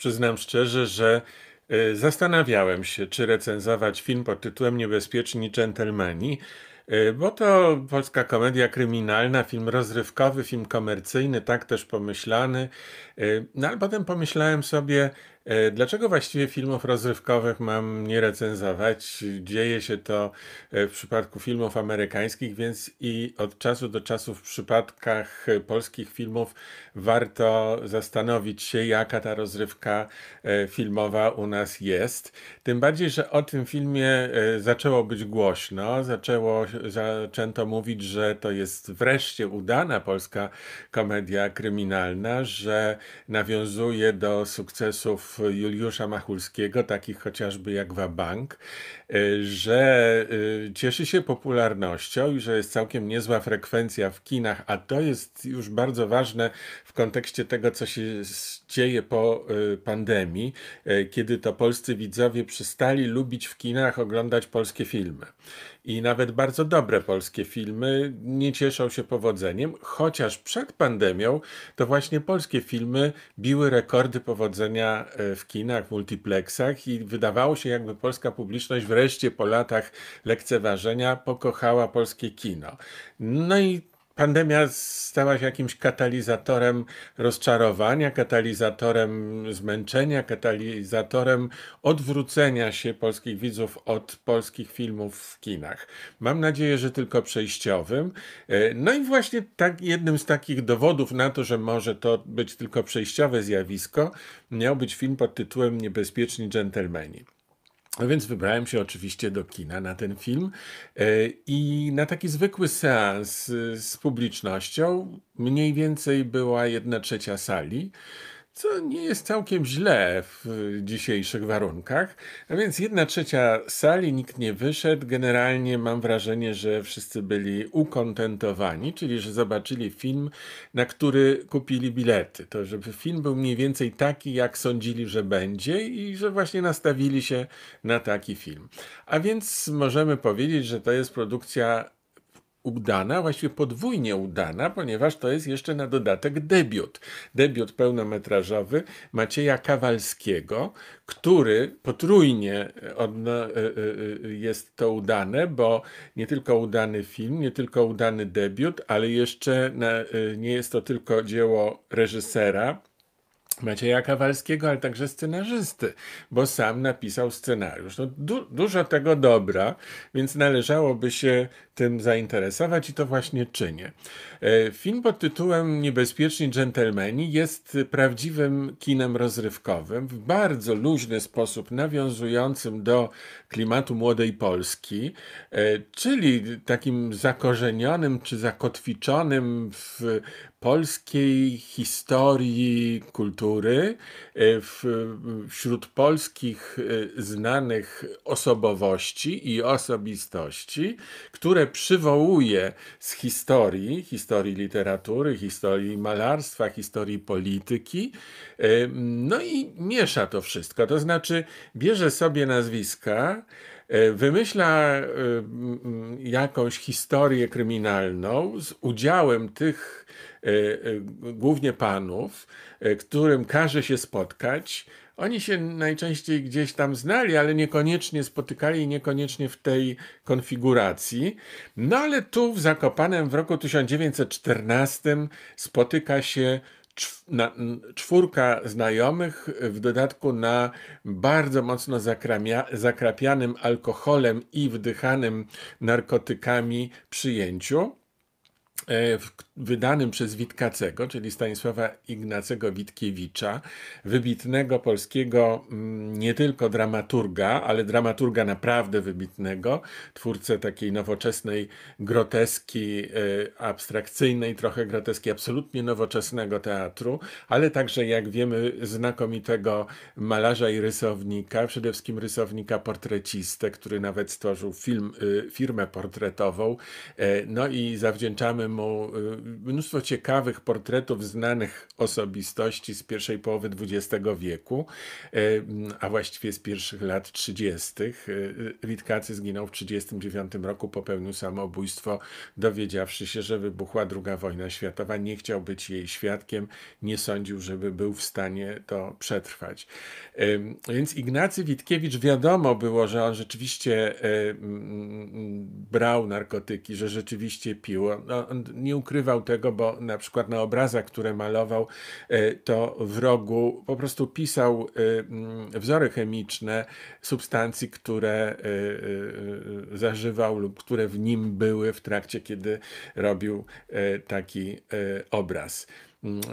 Przyznam szczerze, że e, zastanawiałem się, czy recenzować film pod tytułem Niebezpieczni Dżentelmeni, e, bo to polska komedia kryminalna, film rozrywkowy, film komercyjny, tak też pomyślany. E, no ale potem pomyślałem sobie, E, dlaczego właściwie filmów rozrywkowych mam nie recenzować? Dzieje się to e, w przypadku filmów amerykańskich, więc i od czasu do czasu w przypadkach polskich filmów warto zastanowić się, jaka ta rozrywka e, filmowa u nas jest. Tym bardziej, że o tym filmie zaczęło być głośno, zaczęło, zaczęto mówić, że to jest wreszcie udana polska komedia kryminalna, że nawiązuje do sukcesów Juliusza Machulskiego, takich chociażby jak Wabank, Y, że y, cieszy się popularnością i że jest całkiem niezła frekwencja w kinach, a to jest już bardzo ważne w kontekście tego, co się dzieje po y, pandemii, kiedy to polscy widzowie przestali lubić w kinach oglądać polskie filmy. I nawet bardzo dobre polskie filmy nie cieszą się powodzeniem, chociaż przed pandemią to właśnie polskie filmy biły rekordy powodzenia w kinach, multiplexach i wydawało się, jakby polska publiczność wreszcie nareszcie po latach lekceważenia pokochała polskie kino. No i pandemia stała się jakimś katalizatorem rozczarowania, katalizatorem zmęczenia, katalizatorem odwrócenia się polskich widzów od polskich filmów w kinach. Mam nadzieję, że tylko przejściowym. E, no i właśnie tak, jednym z takich dowodów na to, że może to być tylko przejściowe zjawisko, miał być film pod tytułem Niebezpieczni dżentelmeni. No więc wybrałem się oczywiście do kina na ten film e, i na taki zwykły seans e, z publicznością. Mniej więcej była jedna trzecia sali co nie jest całkiem źle w dzisiejszych warunkach. A więc jedna trzecia sali, nikt nie wyszedł. Generalnie mam wrażenie, że wszyscy byli ukontentowani, czyli że zobaczyli film, na który kupili bilety. To, żeby film był mniej więcej taki, jak sądzili, że będzie i że właśnie nastawili się na taki film. A więc możemy powiedzieć, że to jest produkcja udana, właściwie podwójnie udana, ponieważ to jest jeszcze na dodatek debiut. Debiut pełnometrażowy Macieja Kawalskiego, który potrójnie e, e, e, jest to udane, bo nie tylko udany film, nie tylko udany debiut, ale jeszcze nie jest to tylko dzieło reżysera, Macieja Kawalskiego, ale także scenarzysty, bo sam napisał scenariusz. No, du dużo tego dobra, więc należałoby się tym zainteresować i to właśnie czynię. E, film pod tytułem Niebezpieczni dżentelmeni jest prawdziwym kinem rozrywkowym, w bardzo luźny sposób nawiązującym do klimatu młodej Polski, e, czyli takim zakorzenionym czy zakotwiczonym w polskiej historii kultury, e, w, wśród polskich e, znanych osobowości i osobistości, które przywołuje z historii, historii literatury, historii malarstwa, historii polityki, e, no i miesza to wszystko. To znaczy, bierze sobie nazwiska, E, wymyśla e, jakąś historię kryminalną z udziałem tych e, głównie panów, którym każe się spotkać. Oni się najczęściej gdzieś tam znali, ale niekoniecznie spotykali i niekoniecznie w tej konfiguracji. No ale tu w Zakopanem w roku 1914 spotyka się czwórka znajomych, w dodatku na bardzo mocno zakramia, zakrapianym alkoholem i wdychanym narkotykami przyjęciu, e, w wydanym przez Witkacego, czyli Stanisława Ignacego Witkiewicza, wybitnego polskiego mm, nie tylko dramaturga, ale dramaturga naprawdę wybitnego, twórcę takiej nowoczesnej groteski e, abstrakcyjnej, trochę groteski absolutnie nowoczesnego teatru, ale także, jak wiemy, znakomitego malarza i rysownika, przede wszystkim rysownika portrecistę, który nawet stworzył film, e, firmę portretową. E, no i zawdzięczamy mu mnóstwo ciekawych portretów znanych osobistości z pierwszej połowy XX wieku, a właściwie z pierwszych lat 30. E, e, Witkacy zginął w 1939 roku, popełnił samobójstwo, dowiedziawszy się, że wybuchła II wojna światowa. Nie chciał być jej świadkiem, nie sądził, żeby był w stanie to przetrwać. Więc Ignacy Witkiewicz wiadomo było, że on rzeczywiście e, brał narkotyki, że rzeczywiście pił. On nie ukrywał tego, bo na przykład na obrazach, które malował, e, to w rogu po prostu pisał e, mm, wzory chemiczne substancji, które e, zażywał lub które w nim były w trakcie, kiedy robił taki obraz.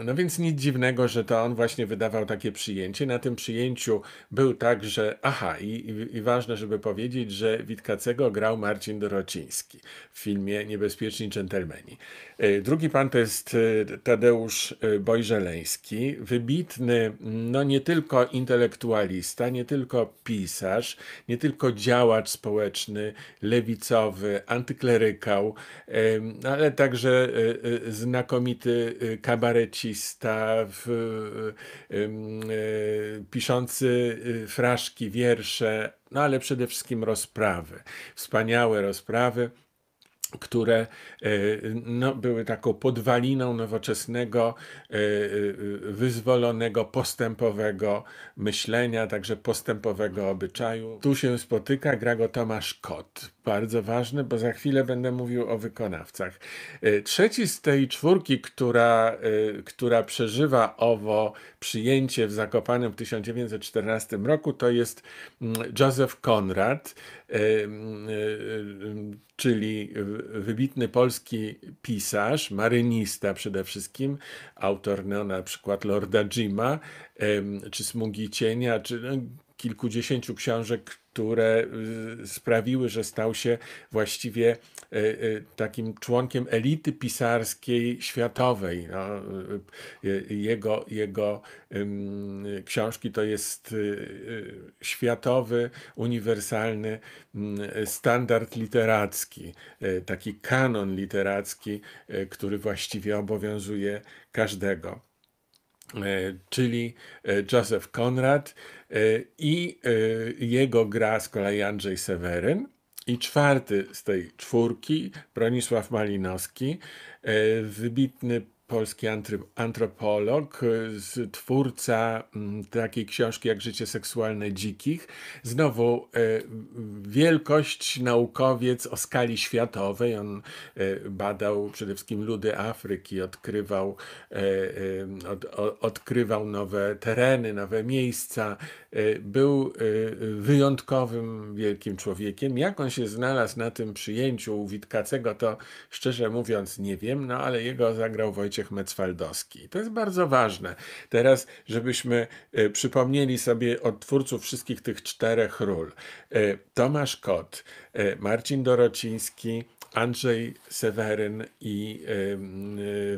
No więc nic dziwnego, że to on właśnie wydawał takie przyjęcie. Na tym przyjęciu był także, aha, i, i, i ważne, żeby powiedzieć, że Witkacego grał Marcin Dorociński w filmie Niebezpieczni dżentelmeni. Y, drugi pan to jest y, Tadeusz y, Bojżeleński, wybitny, no nie tylko intelektualista, nie tylko pisarz, nie tylko działacz społeczny, lewicowy, antyklerykał, ale także znakomity kabaret kabarecista, w, y, y, piszący y, fraszki, wiersze, no ale przede wszystkim rozprawy. Wspaniałe rozprawy które no, były taką podwaliną nowoczesnego, wyzwolonego, postępowego myślenia, także postępowego obyczaju. Tu się spotyka, Grago Tomasz Kot bardzo ważny, bo za chwilę będę mówił o wykonawcach. E, trzeci z tej czwórki, która, e, która przeżywa owo przyjęcie w Zakopanem w 1914 roku, to jest mm, Joseph Conrad, e, czyli wybitny polski pisarz, marynista przede wszystkim, autor no, na przykład Lorda Jima, czy Smugi Cienia, czy no, kilkudziesięciu książek, które y, sprawiły, że stał się właściwie y, y, takim członkiem elity pisarskiej światowej. No, jego jego książki to jest światowy, uniwersalny mm, standard literacki, taki kanon literacki, który właściwie obowiązuje każdego. E, czyli e, Joseph Konrad e, i jego gra z kolei Andrzej Seweryn. I czwarty z tej czwórki, Bronisław Malinowski, wybitny polski antropolog, y, twórca mm, takiej książki jak Życie seksualne dzikich. Znowu y, wielkość naukowiec o skali światowej. On y, badał przede wszystkim ludy Afryki, odkrywał, od, odkrywał nowe tereny, nowe miejsca, E, był e, e, wyjątkowym wielkim człowiekiem. Jak on się znalazł na tym przyjęciu u Witkacego, to szczerze mówiąc nie wiem, no ale jego zagrał Wojciech Mecwaldowski. To jest bardzo ważne. Teraz, żebyśmy przypomnieli sobie od twórców wszystkich tych czterech ról. Tomasz Kot, Marcin Dorociński, Andrzej Seweryn i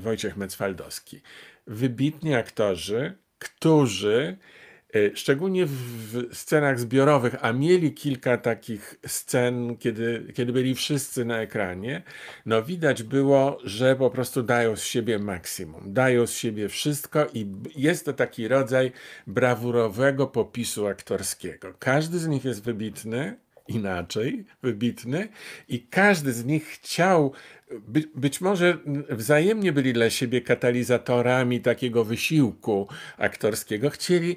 Wojciech Mecwaldowski. Wybitni aktorzy, którzy E, szczególnie w scenach zbiorowych, a mieli kilka takich scen, kiedy, kiedy byli wszyscy na ekranie, no widać było, że po prostu dają z siebie maksimum, dają z siebie wszystko i jest to taki rodzaj brawurowego popisu aktorskiego. Każdy z nich jest wybitny, inaczej, wybitny, i każdy z nich chciał, by, być może wzajemnie byli dla siebie katalizatorami takiego wysiłku aktorskiego, chcieli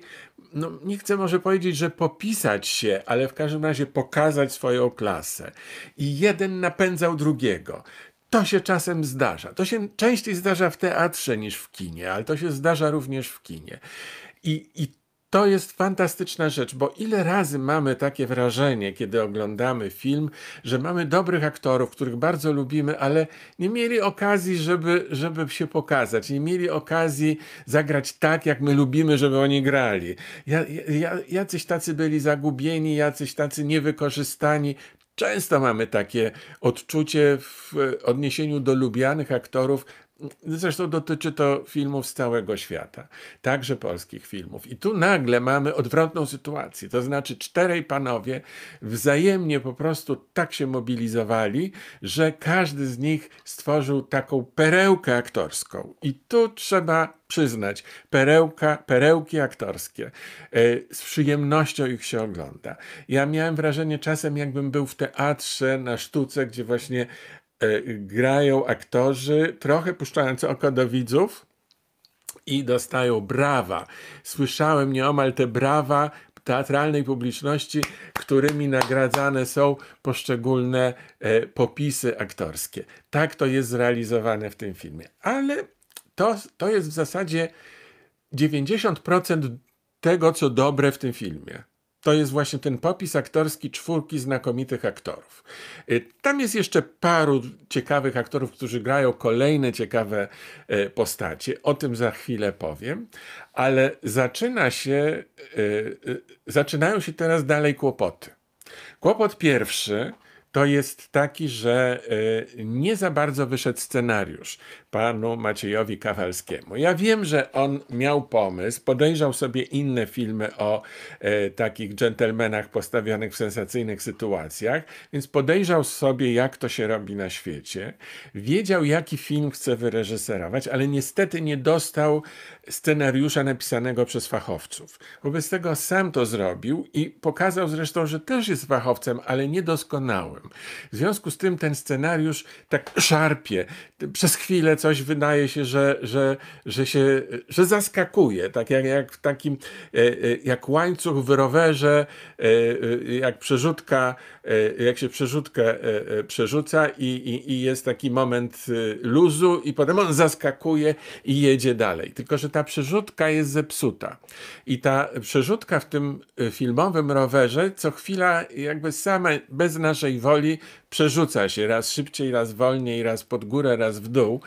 no, nie chcę może powiedzieć, że popisać się, ale w każdym razie pokazać swoją klasę. I jeden napędzał drugiego. To się czasem zdarza. To się częściej zdarza w teatrze niż w kinie, ale to się zdarza również w kinie. I, I to jest fantastyczna rzecz, bo ile razy mamy takie wrażenie, kiedy oglądamy film, że mamy dobrych aktorów, których bardzo lubimy, ale nie mieli okazji, żeby, żeby się pokazać, nie mieli okazji zagrać tak, jak my lubimy, żeby oni grali. Ja, ja, jacyś tacy byli zagubieni, jacyś tacy niewykorzystani. Często mamy takie odczucie w odniesieniu do lubianych aktorów, Zresztą dotyczy to filmów z całego świata, także polskich filmów. I tu nagle mamy odwrotną sytuację. To znaczy, czterej panowie wzajemnie po prostu tak się mobilizowali, że każdy z nich stworzył taką perełkę aktorską. I tu trzeba przyznać, perełka, perełki aktorskie. E, z przyjemnością ich się ogląda. Ja miałem wrażenie czasem, jakbym był w teatrze na sztuce, gdzie właśnie E, grają aktorzy trochę puszczając oko do widzów i dostają brawa. Słyszałem nieomal te brawa teatralnej publiczności, którymi nagradzane są poszczególne e, popisy aktorskie. Tak to jest zrealizowane w tym filmie. Ale to, to jest w zasadzie 90% tego, co dobre w tym filmie to jest właśnie ten popis aktorski czwórki znakomitych aktorów. Y, tam jest jeszcze paru ciekawych aktorów, którzy grają kolejne ciekawe y, postacie. O tym za chwilę powiem, ale zaczyna się, y, zaczynają się teraz dalej kłopoty. Kłopot pierwszy to jest taki, że y, nie za bardzo wyszedł scenariusz panu Maciejowi Kawalskiemu. Ja wiem, że on miał pomysł, podejrzał sobie inne filmy o y, takich dżentelmenach postawionych w sensacyjnych sytuacjach, więc podejrzał sobie, jak to się robi na świecie. Wiedział, jaki film chce wyreżyserować, ale niestety nie dostał scenariusza napisanego przez fachowców. Wobec tego sam to zrobił i pokazał zresztą, że też jest fachowcem, ale niedoskonałym problem. W związku z tym ten scenariusz tak szarpie. Przez chwilę coś wydaje się, że, że, że się że zaskakuje, tak jak, jak w takim e, e, jak łańcuch w rowerze, e, jak przerzutka, jak się przerzutkę przerzuca i, i, i jest taki moment luzu i potem on zaskakuje i jedzie dalej. Tylko, że ta przerzutka jest zepsuta. I ta przerzutka w tym filmowym rowerze co chwila jakby sama, bez naszej woli powoli przerzuca się raz szybciej, raz wolniej, raz pod górę, raz w dół.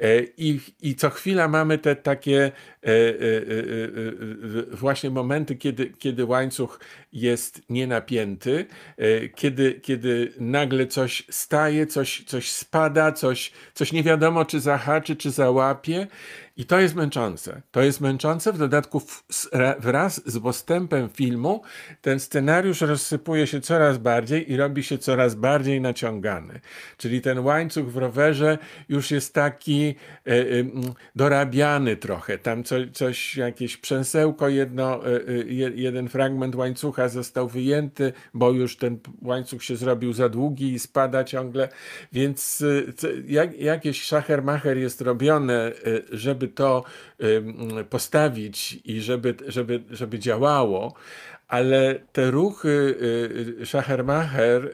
E, I, i co chwila mamy te takie e, e, właśnie momenty, kiedy, kiedy łańcuch jest nienapięty, kiedy, kiedy nagle coś staje, coś, coś spada, coś, coś nie wiadomo, czy zahaczy, czy załapie. I to jest męczące. To jest męczące, w dodatku wraz z postępem filmu ten scenariusz rozsypuje się coraz bardziej i robi się coraz bardziej naciągany. Czyli ten łańcuch w rowerze już jest taki y, y, dorabiany trochę. Tam co, coś, jakieś przęsełko, jedno, y, jeden fragment łańcucha został wyjęty, bo już ten łańcuch się zrobił za długi i spada ciągle. Więc jak, jakieś szachermacher jest robione, żeby to postawić i żeby, żeby, żeby działało, ale te ruchy y, y, Schachermacher, y,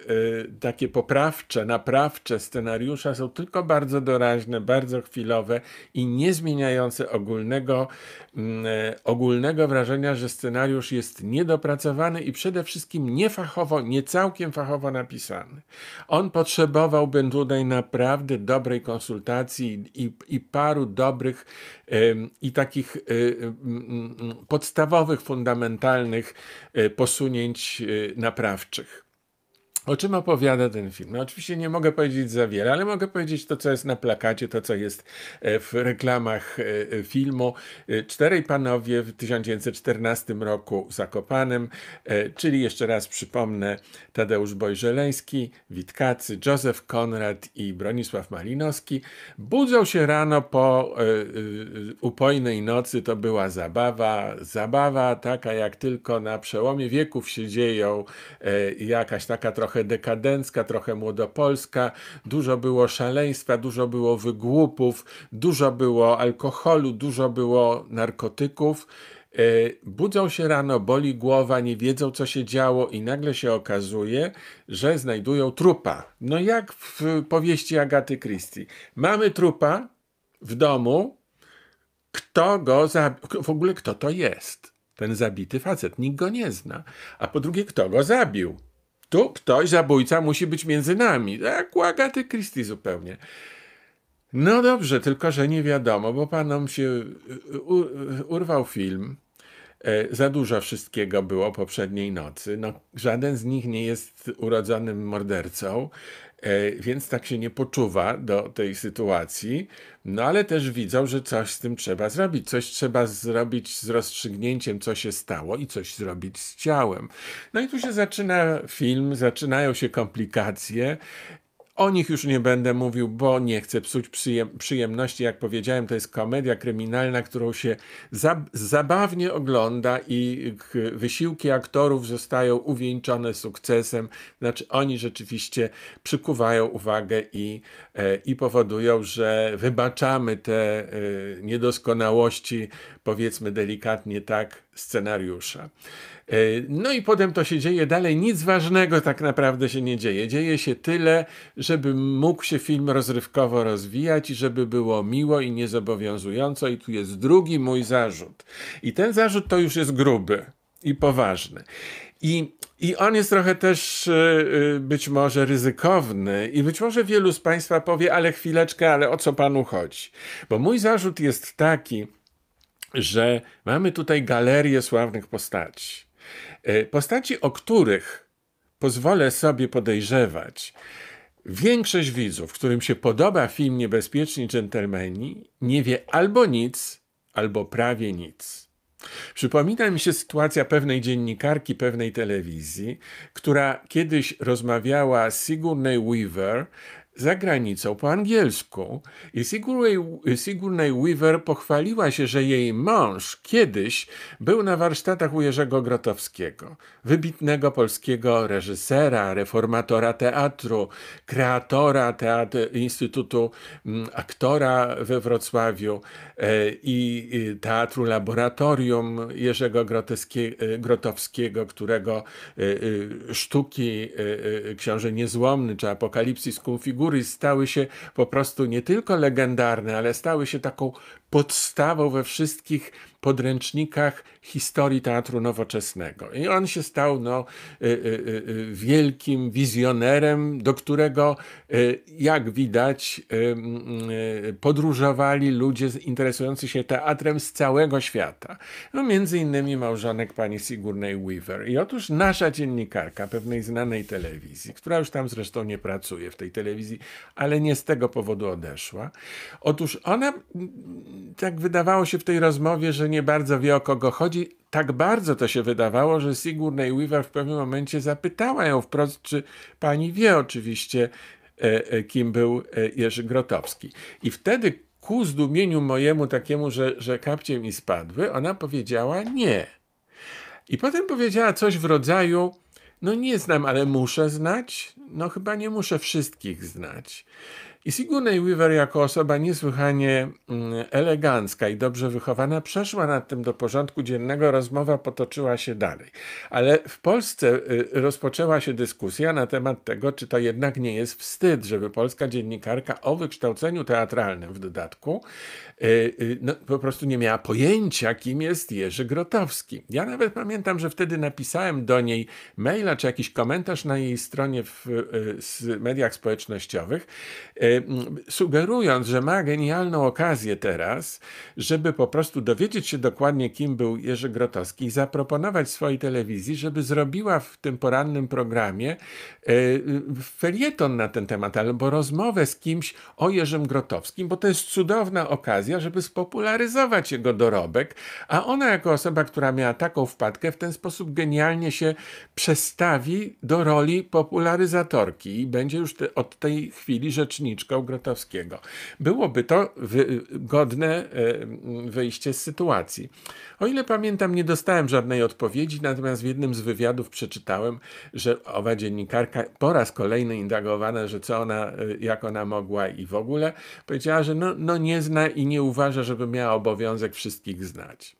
takie poprawcze, naprawcze scenariusza są tylko bardzo doraźne, bardzo chwilowe i nie zmieniające ogólnego, mm, e, ogólnego wrażenia, że scenariusz jest niedopracowany i przede wszystkim niefachowo, nie całkiem fachowo napisany. On potrzebowałby tutaj naprawdę dobrej konsultacji i, i paru dobrych i takich podstawowych, fundamentalnych E, posunięć e, naprawczych. O czym opowiada ten film? No, oczywiście nie mogę powiedzieć za wiele, ale mogę powiedzieć to, co jest na plakacie, to, co jest e, w reklamach e, e, filmu. Czterej panowie w 1914 roku Zakopanem, czyli jeszcze raz przypomnę Tadeusz Bojżeleński, Witkacy, Józef Konrad i Bronisław Malinowski, budzą się rano po upojnej nocy. To była zabawa, zabawa taka jak tylko na przełomie wieków się dzieją, jakaś taka trochę trochę dekadencka, trochę młodopolska, dużo było szaleństwa, dużo było wygłupów, dużo było alkoholu, dużo było narkotyków. E, budzą się rano, boli głowa, nie wiedzą co się działo, i nagle się okazuje, że znajdują trupa. No jak w powieści Agaty Christie. Mamy trupa w domu, kto go zabił, w ogóle kto to jest ten zabity facet, nikt go nie zna. A po drugie, kto go zabił? Tu ktoś, zabójca, musi być między nami. Tak łagaty Agaty Christie zupełnie. No dobrze, tylko że nie wiadomo, bo panom się y, y, y, urwał film. E, za dużo wszystkiego było poprzedniej nocy. No, żaden z nich nie jest urodzonym mordercą. E, więc tak się nie poczuwa do tej sytuacji, no ale też widzą, że coś z tym trzeba zrobić. Coś trzeba zrobić z rozstrzygnięciem, co się stało i coś zrobić z ciałem. No i tu się zaczyna film, zaczynają się komplikacje o nich już nie będę mówił, bo nie chcę psuć przyjem przyjemności. Jak powiedziałem, to jest komedia kryminalna, którą się za zabawnie ogląda i wysiłki aktorów zostają uwieńczone sukcesem. Znaczy, oni rzeczywiście przykuwają uwagę i, e, i powodują, że wybaczamy te e, niedoskonałości, powiedzmy delikatnie tak, scenariusza. E, no i potem to się dzieje dalej. Nic ważnego tak naprawdę się nie dzieje. Dzieje się tyle, żeby mógł się film rozrywkowo rozwijać i żeby było miło i niezobowiązująco. I tu jest drugi mój zarzut. I ten zarzut to już jest gruby i poważny. I, I on jest trochę też e, e, być może ryzykowny, i być może wielu z Państwa powie, ale chwileczkę, ale o co Panu chodzi? Bo mój zarzut jest taki, że mamy tutaj galerię sławnych postaci. E, postaci, o których pozwolę sobie podejrzewać, większość widzów, którym się podoba film Niebezpieczni Dżentelmeni, nie wie albo nic, albo prawie nic. Przypomina mi się sytuacja pewnej dziennikarki pewnej telewizji, która kiedyś rozmawiała z Sigourney Weaver za granicą po angielsku. I y, Sigurnej Weaver pochwaliła się, że jej mąż kiedyś był na warsztatach u Jerzego Grotowskiego, wybitnego polskiego reżysera, reformatora teatru, kreatora teatru, Instytutu mm, Aktora we Wrocławiu e, i Teatru Laboratorium Jerzego e, Grotowskiego, którego e, sztuki Książę Niezłomny czy Apokalipsis konfiguruje góry stały się po prostu nie tylko legendarne, ale stały się taką podstawą we wszystkich podręcznikach historii teatru nowoczesnego. I on się stał no, y, y, y, wielkim wizjonerem, do którego, jak widać, mm, podróżowali ludzie interesujący się teatrem z całego świata. No, między innymi małżonek pani Sigurnej Weaver. I otóż nasza dziennikarka pewnej znanej telewizji, która już tam zresztą nie pracuje w tej telewizji, ale nie z tego powodu odeszła. Otóż ona, mm, tak wydawało się w tej rozmowie, że nie bardzo wie o kogo chodzi. Tak bardzo to się wydawało, że Sigourney Weaver w pewnym momencie zapytała ją wprost, czy pani wie oczywiście, e, e, kim był e, Jerzy Grotowski. I wtedy ku zdumieniu mojemu takiemu, że, że kapcie mi spadły, ona powiedziała nie. I potem powiedziała coś w rodzaju, no nie znam, ale muszę znać. No chyba nie muszę wszystkich znać. I Sigourney Weaver jako osoba niesłychanie mm, elegancka i dobrze wychowana przeszła nad tym do porządku dziennego, rozmowa potoczyła się dalej. Ale w Polsce y, rozpoczęła się dyskusja na temat tego, czy to jednak nie jest wstyd, żeby polska dziennikarka o wykształceniu teatralnym w dodatku y, y, no, po prostu nie miała pojęcia, kim jest Jerzy Grotowski. Ja nawet pamiętam, że wtedy napisałem do niej maila czy jakiś komentarz na jej stronie w, w mediach społecznościowych, E, sugerując, że ma genialną okazję teraz, żeby po prostu dowiedzieć się dokładnie, kim był Jerzy Grotowski i zaproponować swojej telewizji, żeby zrobiła w tym porannym programie e, felieton na ten temat, albo rozmowę z kimś o Jerzym Grotowskim, bo to jest cudowna okazja, żeby spopularyzować jego dorobek, a ona jako osoba, która miała taką wpadkę, w ten sposób genialnie się przestawi do roli popularyzatorki i będzie już te, od tej chwili rzecznik. Zaniczką Grotowskiego. Byłoby to wy godne e, wyjście z sytuacji. O ile pamiętam, nie dostałem żadnej odpowiedzi, natomiast w jednym z wywiadów przeczytałem, że owa dziennikarka po raz kolejny indagowana, że co ona, e, jak ona mogła i w ogóle, powiedziała, że no, no nie zna i nie uważa, żeby miała obowiązek wszystkich znać.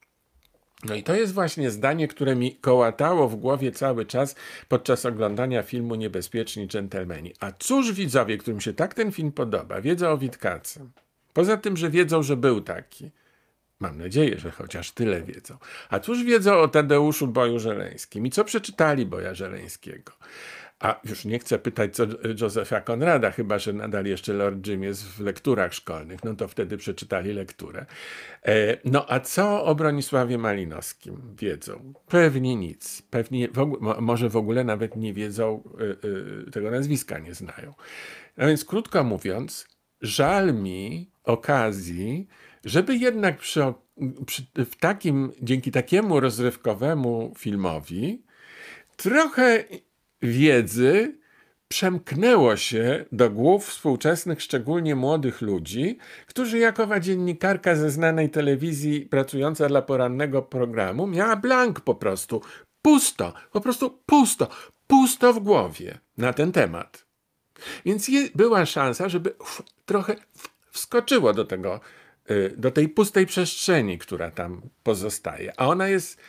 No i to jest właśnie zdanie, które mi kołatało w głowie cały czas podczas oglądania filmu Niebezpieczni Dżentelmeni. A cóż widzowie, którym się tak ten film podoba, wiedzą o Witkacy. Poza tym, że wiedzą, że był taki. Mam nadzieję, że chociaż tyle wiedzą. A cóż wiedzą o Tadeuszu Boju Żeleńskim i co przeczytali Boja Żeleńskiego? A już nie chcę pytać co Josepha Konrada, chyba że nadal jeszcze Lord Jim jest w lekturach szkolnych, no to wtedy przeczytali lekturę. E, no a co o Bronisławie Malinowskim wiedzą? Pewnie nic. Pewnie, w ogóle, może w ogóle nawet nie wiedzą, e, e, tego nazwiska nie znają. No więc krótko mówiąc, żal mi okazji, żeby jednak przy, przy, w takim, dzięki takiemu rozrywkowemu filmowi trochę wiedzy przemknęło się do głów współczesnych, szczególnie młodych ludzi, którzy jakowa dziennikarka ze znanej telewizji pracująca dla porannego programu miała blank po prostu. Pusto, po prostu pusto, pusto w głowie na ten temat. Więc je, była szansa, żeby uf, trochę uf, wskoczyło do tego, y, do tej pustej przestrzeni, która tam pozostaje. A ona jest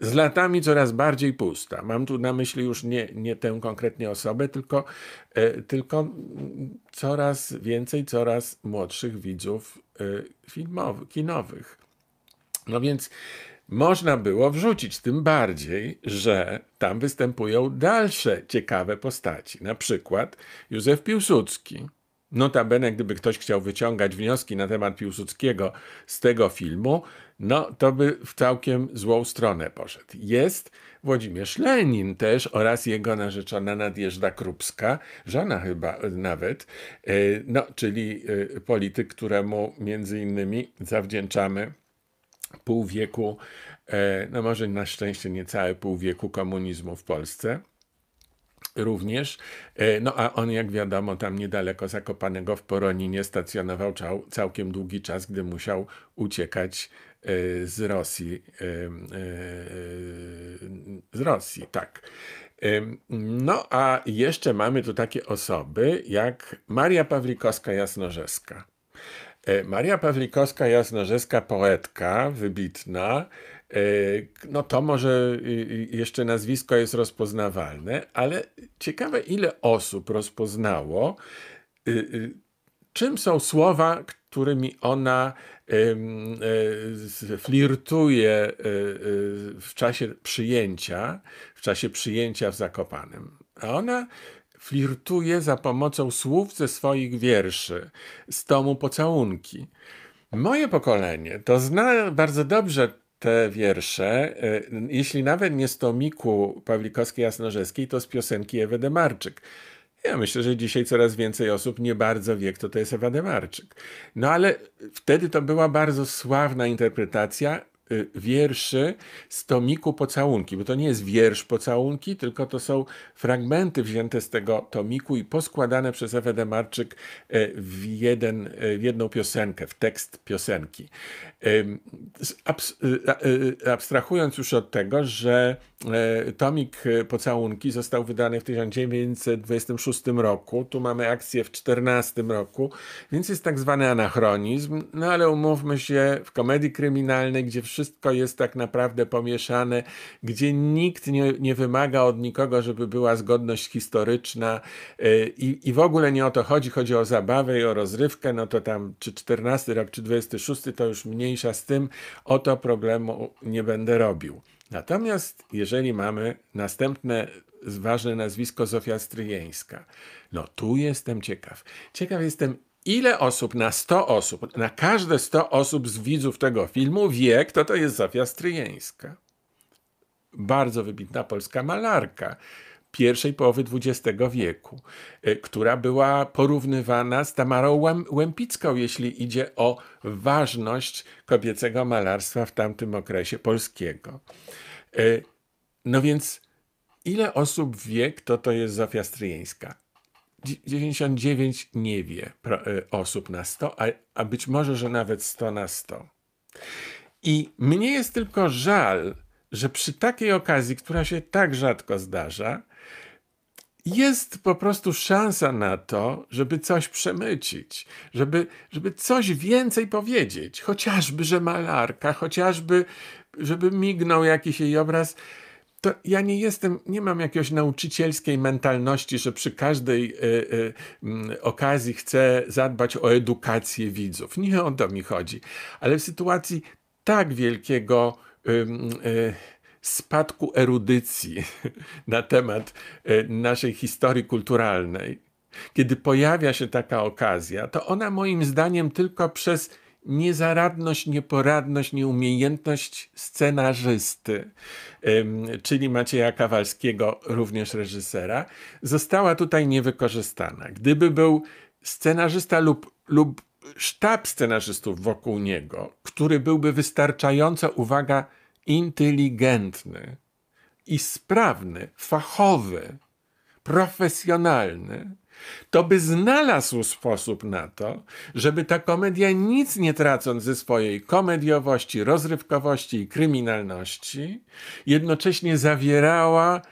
z latami coraz bardziej pusta. Mam tu na myśli już nie, nie tę konkretnie osobę, tylko, e, tylko coraz więcej, coraz młodszych widzów e, filmowych, kinowych. No więc można było wrzucić, tym bardziej, że tam występują dalsze ciekawe postaci. Na przykład Józef Piłsudski, Notabene, gdyby ktoś chciał wyciągać wnioski na temat Piłsudskiego z tego filmu, no to by w całkiem złą stronę poszedł. Jest Włodzimierz Lenin też oraz jego narzeczona Nadjeżda Krupska, żona chyba nawet, e, no, czyli e, polityk, któremu między innymi zawdzięczamy pół wieku, e, no może na szczęście nie całe pół wieku komunizmu w Polsce również. E, no a on, jak wiadomo, tam niedaleko Zakopanego w Poroninie stacjonował cał, całkiem długi czas, gdy musiał uciekać e, z Rosji. E, z Rosji, tak. No a jeszcze mamy tu takie osoby jak Maria Pawlikowska-Jasnorzeska. Maria Pawlikowska-Jasnorzeska, poetka wybitna, E, no to może jeszcze nazwisko jest rozpoznawalne, ale ciekawe, ile osób rozpoznało, y, y, czym są słowa, którymi ona e, flirtuje e, w czasie przyjęcia, w czasie przyjęcia w Zakopanem. A ona flirtuje za pomocą słów ze swoich wierszy, z tomu pocałunki. Moje pokolenie to zna bardzo dobrze te wiersze, e, jeśli nawet nie z tomiku Pawlikowskiej-Jasnorzeskiej, to z piosenki Ewy Demarczyk. Ja myślę, że dzisiaj coraz więcej osób nie bardzo wie, kto to jest Ewa Demarczyk. No ale wtedy to była bardzo sławna interpretacja Y, wierszy z tomiku pocałunki, bo to nie jest wiersz pocałunki, tylko to są fragmenty wzięte z tego tomiku i poskładane przez Ewę Demarczyk y, w, jeden, y, w jedną piosenkę, w tekst piosenki. abstrahując już od tego, że e, tomik pocałunki został wydany w 1926 roku, tu mamy akcję w 14 roku, więc jest tak zwany anachronizm, no ale umówmy się, w komedii kryminalnej, gdzie wszyscy wszystko jest tak naprawdę pomieszane, gdzie nikt nie, nie wymaga od nikogo, żeby była zgodność historyczna e, i, i w ogóle nie o to chodzi, chodzi o zabawę i o rozrywkę, no to tam czy 14 rok, czy 26 to już mniejsza z tym, o to problemu nie będę robił. Natomiast jeżeli mamy następne ważne nazwisko Zofia Stryjeńska, no tu jestem ciekaw. Ciekaw jestem, ile osób na 100 osób, na każde 100 osób z widzów tego filmu wie, kto to jest Zofia Stryjeńska. Bardzo wybitna polska malarka pierwszej połowy XX wieku, e, która była porównywana z Tamarą Łępicką, jeśli idzie o ważność kobiecego malarstwa w tamtym okresie polskiego. E, no więc ile osób wie, kto to jest Zofia Stryjeńska? 99 nie wie e, osób na 100, a, a być może, że nawet 100 na 100. I mnie jest tylko żal, że przy takiej okazji, która się tak rzadko zdarza, jest po prostu szansa na to, żeby coś przemycić, żeby, żeby coś więcej powiedzieć, chociażby, że malarka, chociażby, żeby mignął jakiś jej obraz to ja nie jestem, nie mam jakiejś nauczycielskiej mentalności, że przy każdej y, y, okazji chcę zadbać o edukację widzów. Nie o to mi chodzi. Ale w sytuacji tak wielkiego y, spadku erudycji na temat naszej historii kulturalnej, kiedy pojawia się taka okazja, to ona moim zdaniem tylko przez niezaradność, nieporadność, nieumiejętność scenarzysty, czyli Macieja Kawalskiego, również reżysera, została tutaj niewykorzystana. Gdyby był scenarzysta lub, lub sztab scenarzystów wokół niego, który byłby wystarczająco, uwaga, inteligentny i sprawny, fachowy, profesjonalny, to by znalazł sposób na to, żeby ta komedia, nic nie tracąc ze swojej komediowości, rozrywkowości i kryminalności, jednocześnie zawierała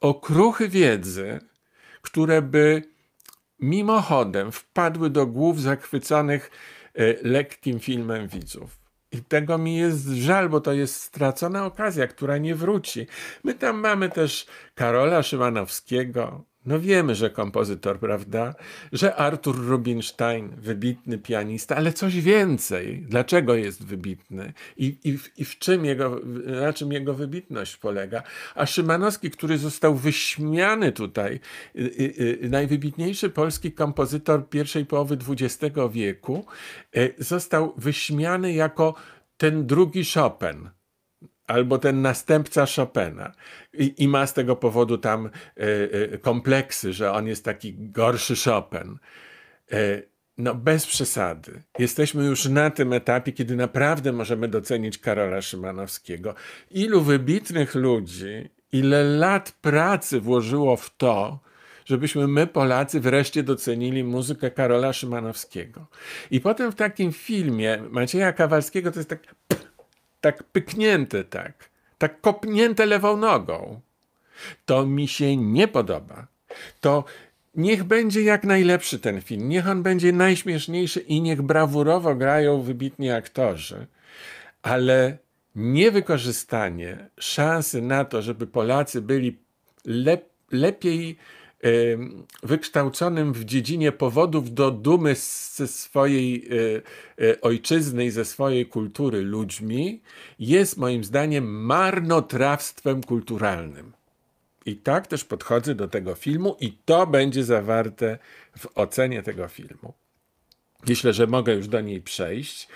okruchy wiedzy, które by mimochodem wpadły do głów zachwyconych e, lekkim filmem widzów. I tego mi jest żal, bo to jest stracona okazja, która nie wróci. My tam mamy też Karola Szymanowskiego, no wiemy, że kompozytor, prawda? Że Artur Rubinstein, wybitny pianista, ale coś więcej. Dlaczego jest wybitny i, i, i w czym jego, na czym jego wybitność polega? A Szymanowski, który został wyśmiany tutaj, y, y, y najwybitniejszy polski kompozytor pierwszej połowy XX wieku, y, został wyśmiany jako ten drugi Chopin albo ten następca Chopina. I, I, ma z tego powodu tam y, y, kompleksy, że on jest taki gorszy Chopin. Y, no bez przesady. Jesteśmy już na tym etapie, kiedy naprawdę możemy docenić Karola Szymanowskiego. Ilu wybitnych ludzi, ile lat pracy włożyło w to, żebyśmy my, Polacy, wreszcie docenili muzykę Karola Szymanowskiego. I potem w takim filmie Macieja Kawalskiego to jest tak tak pyknięty, tak, tak kopnięte lewą nogą. To mi się nie podoba. To niech będzie jak najlepszy ten film, niech on będzie najśmieszniejszy i niech brawurowo grają wybitni aktorzy, ale niewykorzystanie szansy na to, żeby Polacy byli lep lepiej wykształconym w dziedzinie powodów do dumy ze swojej e, e, ojczyzny i ze swojej kultury ludźmi, jest moim zdaniem marnotrawstwem kulturalnym. I tak też podchodzę do tego filmu, i to będzie zawarte w ocenie tego filmu. Myślę, że mogę już do niej przejść,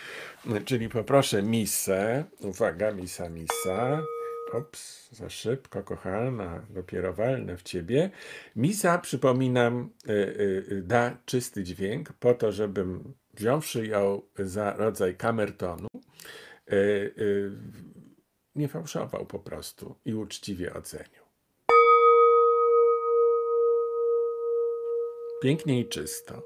czyli poproszę misę. Uwaga, misa, misa ops, za szybko, kochana, dopiero walnę w ciebie. Misa, przypominam, y, y, y, da czysty dźwięk po to, żebym wziąwszy ją za rodzaj kamertonu, nie fałszował po prostu i uczciwie ocenił. Pięknie i czysto.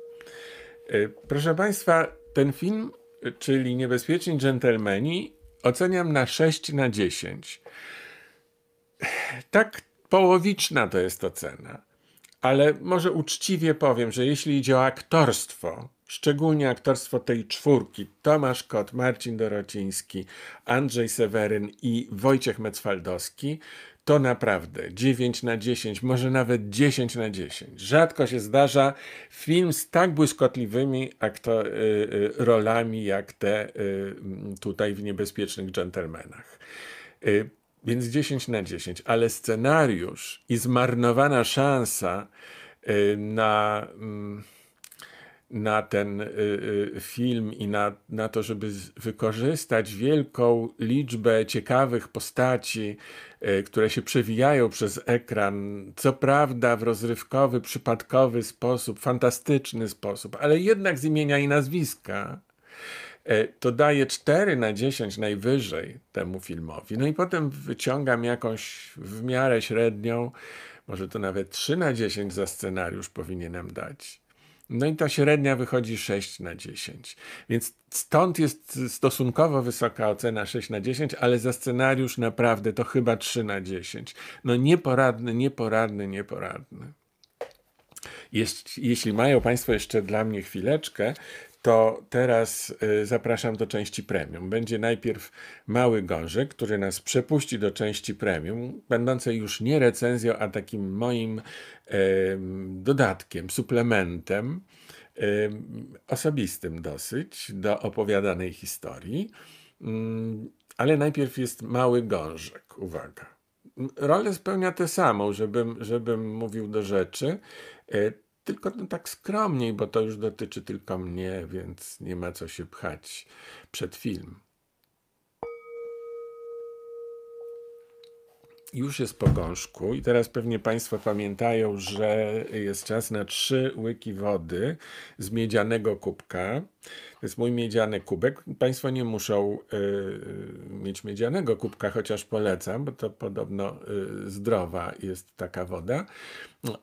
Proszę Państwa, ten film, czyli Niebezpieczni Dżentelmeni, oceniam na 6 na 10. Tak połowiczna to jest ocena, ale może uczciwie powiem, że jeśli idzie o aktorstwo, szczególnie aktorstwo tej czwórki, Tomasz Kot, Marcin Dorociński, Andrzej Seweryn i Wojciech Mecwaldowski, to naprawdę 9 na 10, może nawet 10 na 10. Rzadko się zdarza film z tak błyskotliwymi aktor- y, y, rolami jak te y, tutaj w Niebezpiecznych Dżentelmenach. Więc 10 na 10, ale scenariusz i zmarnowana szansa na mm, na ten y, y, film i na, na to, żeby wykorzystać wielką liczbę ciekawych postaci, y, które się przewijają przez ekran, co prawda w rozrywkowy, przypadkowy sposób, fantastyczny sposób, ale jednak z imienia i nazwiska to daje 4 na 10 najwyżej temu filmowi. No i potem wyciągam jakąś w miarę średnią, może to nawet 3 na 10 za scenariusz powinienem dać. No i ta średnia wychodzi 6 na 10. Więc stąd jest stosunkowo wysoka ocena 6 na 10, ale za scenariusz naprawdę to chyba 3 na 10. No nieporadny, nieporadny, nieporadny. Jeśli mają Państwo jeszcze dla mnie chwileczkę, to teraz y, zapraszam do części premium. Będzie najpierw mały gążek, który nas przepuści do części premium, będącej już nie recenzją, a takim moim e, dodatkiem, suplementem e, osobistym dosyć do opowiadanej historii. Mm, ale najpierw jest mały gążek, uwaga. Rolę spełnia tę samą, żebym, żebym mówił do rzeczy. E, tylko no, tak skromniej, bo to już dotyczy tylko mnie, więc nie ma co się pchać przed film. już jest po gąszku i teraz pewnie Państwo pamiętają, że jest czas na trzy łyki wody z miedzianego kubka. To jest mój miedziany kubek. Państwo nie muszą y, y, mieć miedzianego kubka, chociaż polecam, bo to podobno y, zdrowa jest taka woda.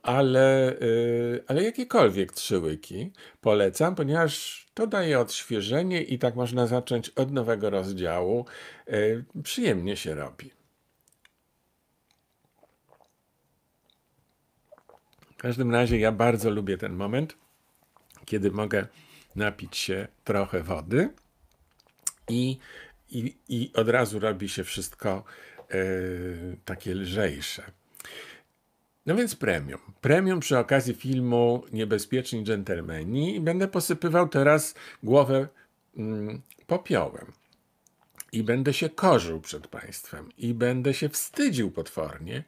Ale, y, ale jakiekolwiek trzy łyki polecam, ponieważ to daje odświeżenie i tak można zacząć od nowego rozdziału. Y, przyjemnie się robi. W każdym razie ja bardzo lubię ten moment, kiedy mogę napić się trochę wody i, i, i od razu robi się wszystko yy, takie lżejsze. No więc premium. Premium przy okazji filmu Niebezpieczni dżentelmeni będę posypywał teraz głowę mm, popiołem i będę się korzył przed państwem i będę się wstydził potwornie.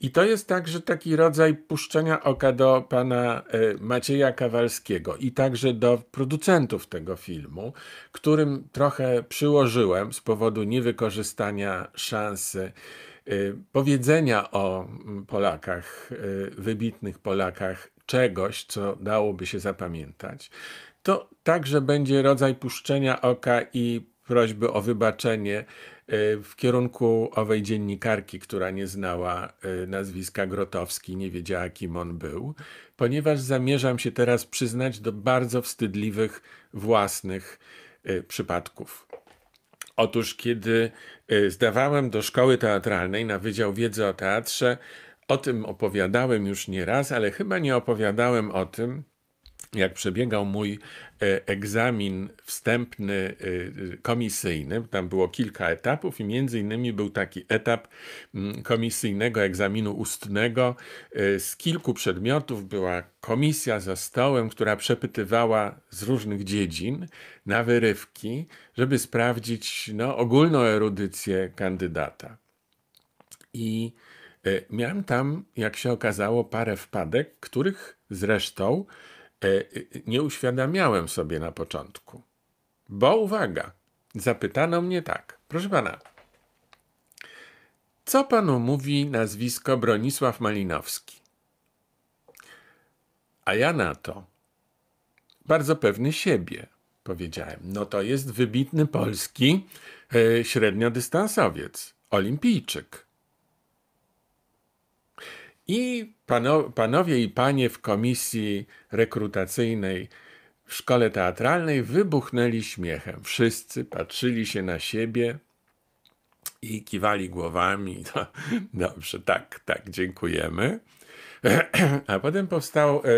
I to jest także taki rodzaj puszczenia oka do pana e, Macieja Kawalskiego i także do producentów tego filmu, którym trochę przyłożyłem z powodu niewykorzystania szansy e, powiedzenia o mm, Polakach, e, wybitnych Polakach, czegoś, co dałoby się zapamiętać. To także będzie rodzaj puszczenia oka i prośby o wybaczenie e, w kierunku owej dziennikarki, która nie znała e, nazwiska Grotowski, nie wiedziała kim on był, ponieważ zamierzam się teraz przyznać do bardzo wstydliwych własnych e, przypadków. Otóż, kiedy zdawałem do szkoły teatralnej na Wydział Wiedzy o Teatrze, o tym opowiadałem już nieraz, ale chyba nie opowiadałem o tym, jak przebiegał mój e, egzamin wstępny e, e, komisyjny, tam było kilka etapów i między innymi był taki etap mm, komisyjnego egzaminu ustnego z kilku przedmiotów. Była komisja za stołem, która przepytywała z różnych dziedzin na wyrywki, żeby sprawdzić no, ogólną erudycję kandydata. I miałem tam, jak się okazało, parę wpadek, których zresztą E, y, nie uświadamiałem sobie na początku. Bo uwaga, zapytano mnie tak, proszę pana, co panu mówi nazwisko Bronisław Malinowski? A ja na to, bardzo pewny siebie, powiedziałem. No to jest wybitny polski e, średniodystansowiec, olimpijczyk. I panowie i panie w komisji rekrutacyjnej w szkole teatralnej wybuchnęli śmiechem. Wszyscy patrzyli się na siebie i kiwali głowami. No, dobrze, tak, tak, dziękujemy. A potem powstało, e, e,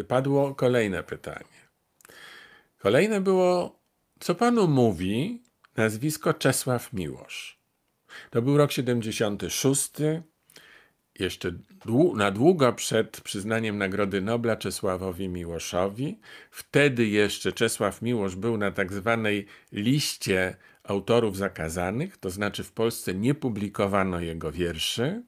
e, padło kolejne pytanie. Kolejne było, co panu mówi nazwisko Czesław Miłosz? To był rok 76 jeszcze dłu na długo przed przyznaniem Nagrody Nobla Czesławowi Miłoszowi. Wtedy jeszcze Czesław Miłosz był na tak zwanej liście autorów zakazanych, to znaczy w Polsce nie publikowano jego wierszy.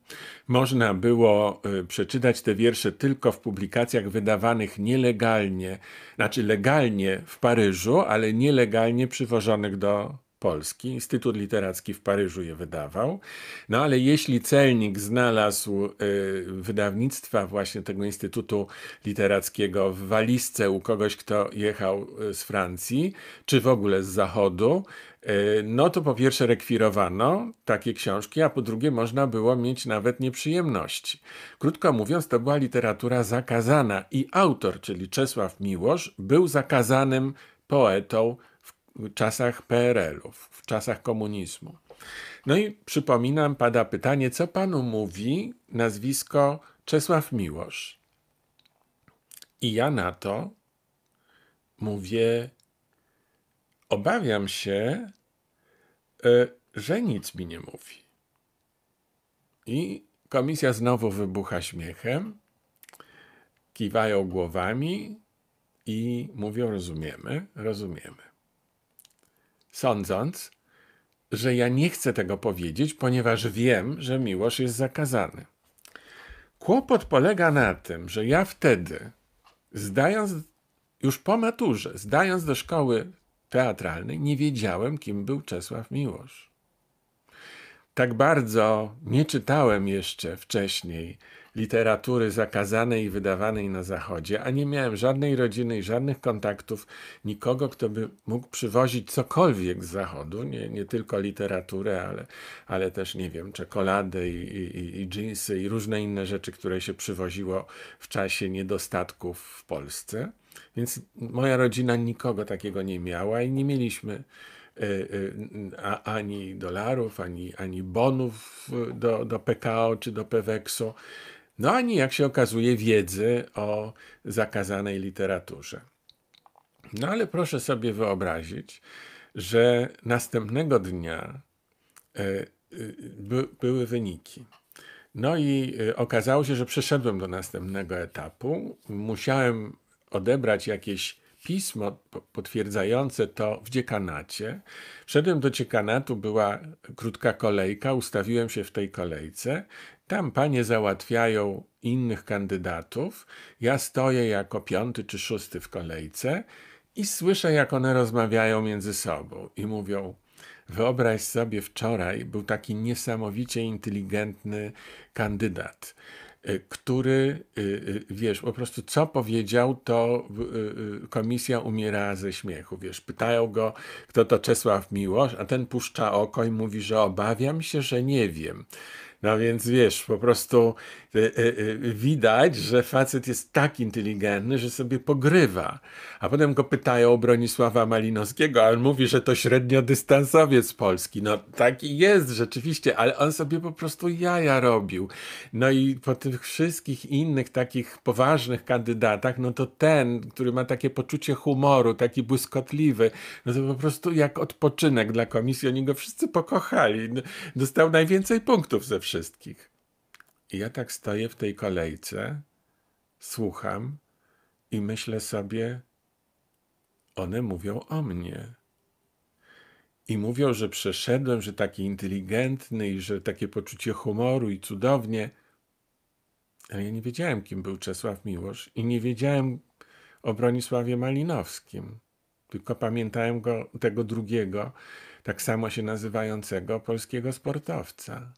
Można było y, przeczytać te wiersze tylko w publikacjach wydawanych nielegalnie, znaczy legalnie w Paryżu, ale nielegalnie przywożonych do Polski. Instytut Literacki w Paryżu je wydawał. No ale jeśli celnik znalazł y, wydawnictwa właśnie tego Instytutu Literackiego w walizce u kogoś, kto jechał y, z Francji, czy w ogóle z Zachodu, y, no to po pierwsze rekwirowano takie książki, a po drugie można było mieć nawet nieprzyjemności. Krótko mówiąc, to była literatura zakazana i autor, czyli Czesław Miłosz, był zakazanym poetą czasach PRL-u, w czasach komunizmu. No i przypominam, pada pytanie, co panu mówi nazwisko Czesław Miłosz? I ja na to mówię, obawiam się, e, że nic mi nie mówi. I komisja znowu wybucha śmiechem, kiwają głowami i mówią: Rozumiemy, rozumiemy sądząc, że ja nie chcę tego powiedzieć, ponieważ wiem, że miłość jest zakazany. Kłopot polega na tym, że ja wtedy, zdając już po maturze, zdając do szkoły teatralnej, nie wiedziałem, kim był Czesław Miłosz. Tak bardzo nie czytałem jeszcze wcześniej literatury zakazanej i wydawanej na Zachodzie, a nie miałem żadnej rodziny i żadnych kontaktów, nikogo, kto by mógł przywozić cokolwiek z Zachodu, nie, nie tylko literaturę, ale, ale też, nie wiem, czekoladę i, i, i dżinsy i różne inne rzeczy, które się przywoziło w czasie niedostatków w Polsce. Więc moja rodzina nikogo takiego nie miała i nie mieliśmy e, e, ani dolarów, ani, ani bonów do, do PKO czy do Peweksu no ani jak się okazuje wiedzy o zakazanej literaturze. No ale proszę sobie wyobrazić, że następnego dnia e, e, by, były wyniki. No i e, okazało się, że przeszedłem do następnego etapu. Musiałem odebrać jakieś pismo potwierdzające to w dziekanacie. Wszedłem do dziekanatu, była krótka kolejka, ustawiłem się w tej kolejce tam panie załatwiają innych kandydatów. Ja stoję jako piąty czy szósty w kolejce i słyszę, jak one rozmawiają między sobą i mówią: Wyobraź sobie, wczoraj był taki niesamowicie inteligentny kandydat y, który, y, y, wiesz, po prostu co powiedział, to komisja umiera ze śmiechu. Wiesz, pytają go, kto to Czesław Miłosz, a ten puszcza oko i mówi, że obawiam się, że nie wiem. No więc wiesz, po prostu E, e, e, widać, że facet jest tak inteligentny, że sobie pogrywa. A potem go pytają o Bronisława Malinowskiego, a on mówi, że to średniodystansowiec polski. No taki jest rzeczywiście, ale on sobie po prostu jaja robił. No i po tych wszystkich innych takich poważnych kandydatach, no to ten, który ma takie poczucie humoru, taki błyskotliwy, no to po prostu jak odpoczynek dla komisji, oni go wszyscy pokochali. Dostał najwięcej punktów ze wszystkich. I ja tak staję w tej kolejce, słucham i myślę sobie, one mówią o mnie. I mówią, że przeszedłem, że taki inteligentny i że takie poczucie humoru i cudownie. Ale ja nie wiedziałem, kim był Czesław Miłosz i nie wiedziałem o Bronisławie Malinowskim. Tylko pamiętałem go, tego drugiego, tak samo się nazywającego polskiego sportowca.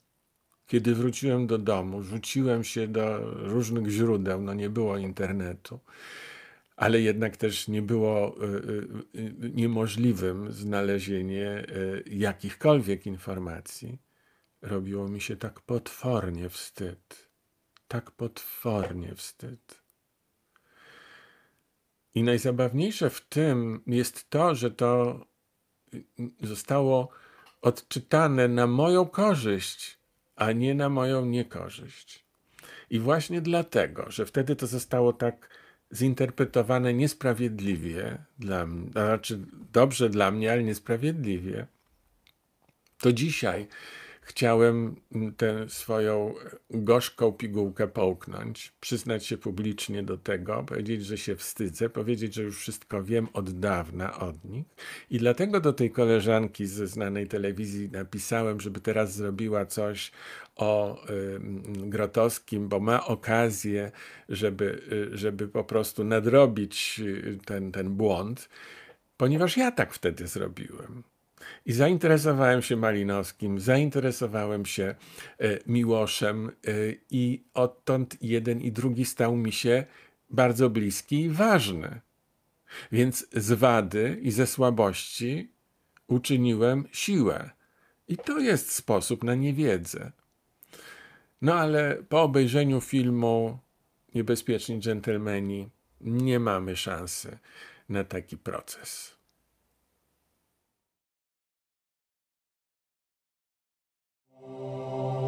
Kiedy wróciłem do domu, rzuciłem się do różnych źródeł, no nie było internetu, ale jednak też nie było e, e, e, niemożliwym znalezienie jakichkolwiek informacji. Robiło mi się tak potwornie wstyd, tak potwornie wstyd. I najzabawniejsze w tym jest to, że to zostało odczytane na moją korzyść a nie na moją niekorzyść. I właśnie dlatego, że wtedy to zostało tak zinterpretowane niesprawiedliwie, dla, znaczy dobrze dla mnie, ale niesprawiedliwie, to dzisiaj Chciałem mm, tę swoją gorzką pigułkę połknąć, przyznać się publicznie do tego, powiedzieć, że się wstydzę, powiedzieć, że już wszystko wiem od dawna od nich. I dlatego do tej koleżanki ze znanej telewizji napisałem, żeby teraz zrobiła coś o mm, Grotowskim, bo ma okazję, żeby, y, żeby po prostu nadrobić y, ten, ten błąd, ponieważ ja tak wtedy zrobiłem. I zainteresowałem się Malinowskim, zainteresowałem się e, Miłoszem e, i odtąd jeden i drugi stał mi się bardzo bliski i ważny. Więc z wady i ze słabości uczyniłem siłę. I to jest sposób na niewiedzę. No ale po obejrzeniu filmu Niebezpieczni dżentelmeni nie mamy szansy na taki proces. Música